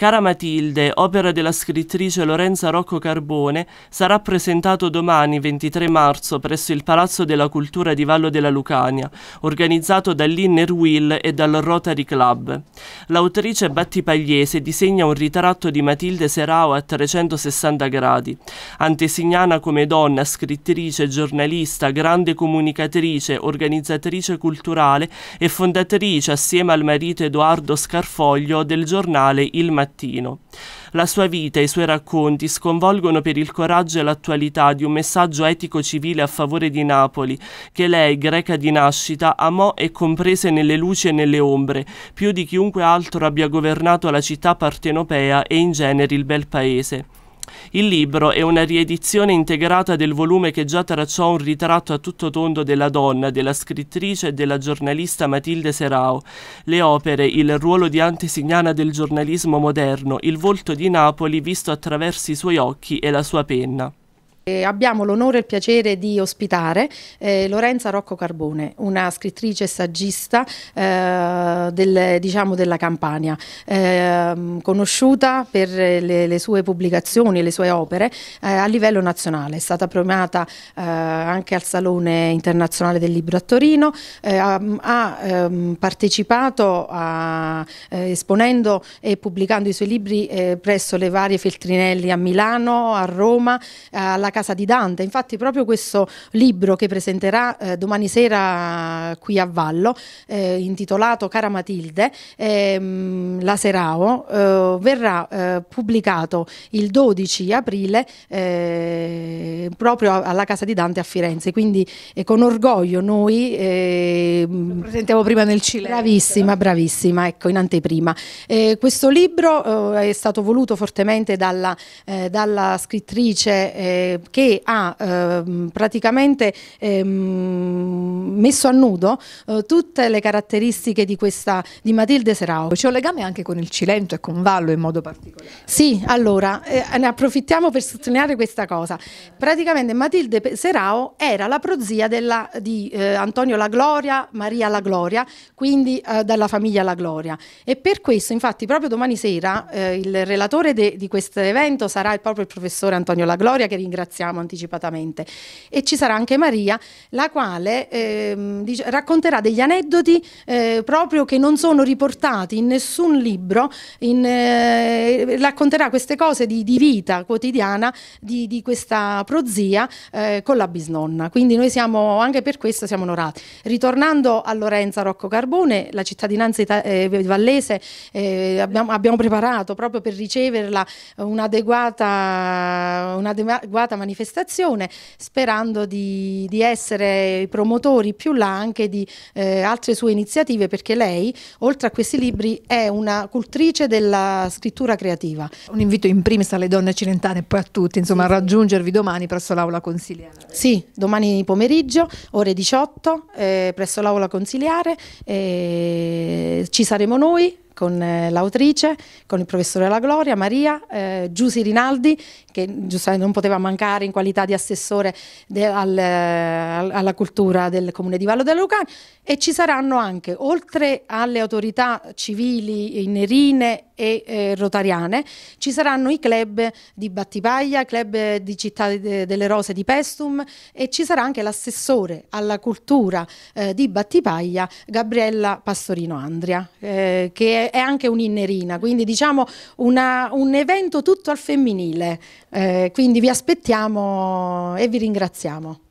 Cara Matilde, opera della scrittrice Lorenza Rocco Carbone, sarà presentato domani 23 marzo presso il Palazzo della Cultura di Vallo della Lucania, organizzato dall'Inner Wheel e dal Rotary Club. L'autrice battipagliese disegna un ritratto di Matilde Serao a 360 gradi. Antesignana come donna, scrittrice, giornalista, grande comunicatrice, organizzatrice culturale e fondatrice assieme al marito Edoardo Scarfoglio del giornale Il Matilde mattino. La sua vita e i suoi racconti sconvolgono per il coraggio e l'attualità di un messaggio etico-civile a favore di Napoli, che lei, greca di nascita, amò e comprese nelle luci e nelle ombre, più di chiunque altro abbia governato la città partenopea e in genere il bel paese. Il libro è una riedizione integrata del volume che già tracciò un ritratto a tutto tondo della donna, della scrittrice e della giornalista Matilde Serao. Le opere, il ruolo di antesignana del giornalismo moderno, il volto di Napoli visto attraverso i suoi occhi e la sua penna abbiamo l'onore e il piacere di ospitare eh, Lorenza Rocco Carbone, una scrittrice e saggista eh, del, diciamo della Campania, eh, conosciuta per le, le, sue pubblicazioni e le sue opere eh, a livello nazionale. È stata premiata eh, anche al Salone Internazionale del Libro a Torino, eh, ha ehm, partecipato a, esponendo e pubblicando i suoi libri presso le varie Feltrinelli a Milano, a Roma, alla Campania casa di Dante. Infatti proprio questo libro che presenterà eh, domani sera qui a Vallo, eh, intitolato Cara Matilde, ehm, la Serao, eh, verrà eh, pubblicato il 12 aprile eh, proprio alla casa di Dante a Firenze. Quindi eh, con orgoglio noi... Ehm, Lo presentiamo prima nel Cile. Ecco, bravissima, bravissima, ecco, in anteprima. questo libro è stato voluto fortemente dalla, dalla scrittrice che ha eh, praticamente ehm, messo a nudo eh, tutte le caratteristiche di, questa, di Matilde Serao. C'è un legame anche con il Cilento e con Vallo in modo particolare. Sì, allora eh, ne approfittiamo per sottolineare questa cosa. Praticamente Matilde Serao era la prozia della, di eh, Antonio La Gloria, Maria La Gloria, quindi dalla famiglia La Gloria. E per questo, infatti, proprio domani sera il relatore de, di questo evento sarà proprio il professore Antonio La Gloria, che ringraziamo ringraziamo anticipatamente. E ci sarà anche Maria, la quale eh, dice, racconterà degli aneddoti eh, proprio che non sono riportati in nessun libro, in, eh, racconterà queste cose di, di vita quotidiana di, di questa prozia eh, con la bisnonna. Quindi noi siamo, anche per questo siamo onorati. Ritornando a Lorenza Rocco Carbone, la cittadinanza eh, vallese eh, abbiamo, abbiamo preparato proprio per riceverla un'adeguata, un'adeguata manifestazione sperando di, di essere i promotori più là anche di eh, altre sue iniziative perché lei oltre a questi libri è una cultrice della scrittura creativa. Un invito in primis alle donne cilentane e poi a tutti insomma sì. a raggiungervi domani presso l'aula consiliare. Sì, domani pomeriggio ore 18 eh, presso l'aula consiliare eh, ci saremo noi con eh, l'autrice, con il professore La Gloria, Maria, eh, Giussi Rinaldi, che giustamente non poteva mancare in qualità di assessore al, eh, al, alla cultura del comune di Vallo della Lucania, e ci saranno anche, oltre alle autorità civili nerine e eh, rotariane. Ci saranno i club di Battipaglia, i club di Città de delle Rose di Pestum e ci sarà anche l'assessore alla cultura eh, di Battipaglia, Gabriella Pastorino Andria, eh, che è anche un'innerina, quindi diciamo una, un evento tutto al femminile. Eh, quindi vi aspettiamo e vi ringraziamo.